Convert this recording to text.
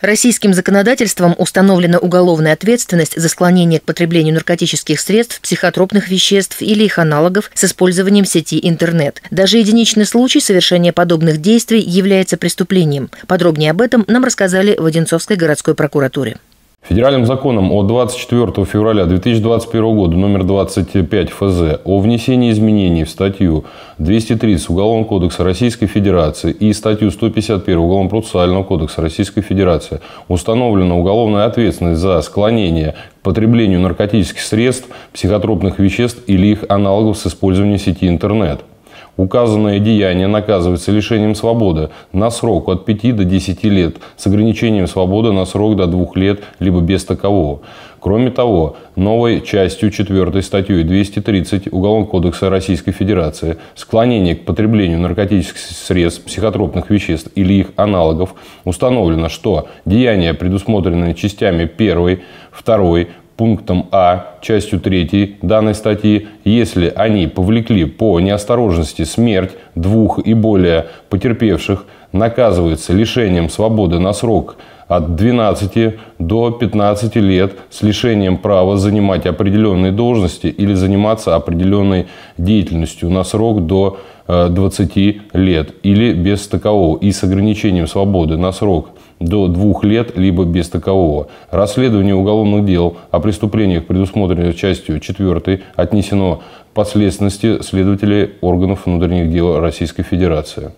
Российским законодательством установлена уголовная ответственность за склонение к потреблению наркотических средств, психотропных веществ или их аналогов с использованием сети интернет. Даже единичный случай совершения подобных действий является преступлением. Подробнее об этом нам рассказали в Одинцовской городской прокуратуре. Федеральным законом от 24 февраля 2021 года номер 25 ФЗ о внесении изменений в статью 230 Уголовного кодекса Российской Федерации и статью 151 уголовно процессуального кодекса Российской Федерации установлена уголовная ответственность за склонение к потреблению наркотических средств, психотропных веществ или их аналогов с использованием сети интернет. Указанное деяние наказывается лишением свободы на срок от 5 до 10 лет с ограничением свободы на срок до 2 лет, либо без такового. Кроме того, новой частью 4 статьи 230 Уголовного кодекса Российской Федерации склонение к потреблению наркотических средств, психотропных веществ или их аналогов установлено, что деяния, предусмотренные частями 1, 2, пунктом А, частью 3 данной статьи, если они повлекли по неосторожности смерть двух и более потерпевших, наказывается лишением свободы на срок – от 12 до 15 лет с лишением права занимать определенные должности или заниматься определенной деятельностью на срок до 20 э, лет или без такового и с ограничением свободы на срок до двух лет, либо без такового. Расследование уголовных дел о преступлениях, предусмотренных частью 4, отнесено к последственности следователей органов внутренних дел Российской Федерации.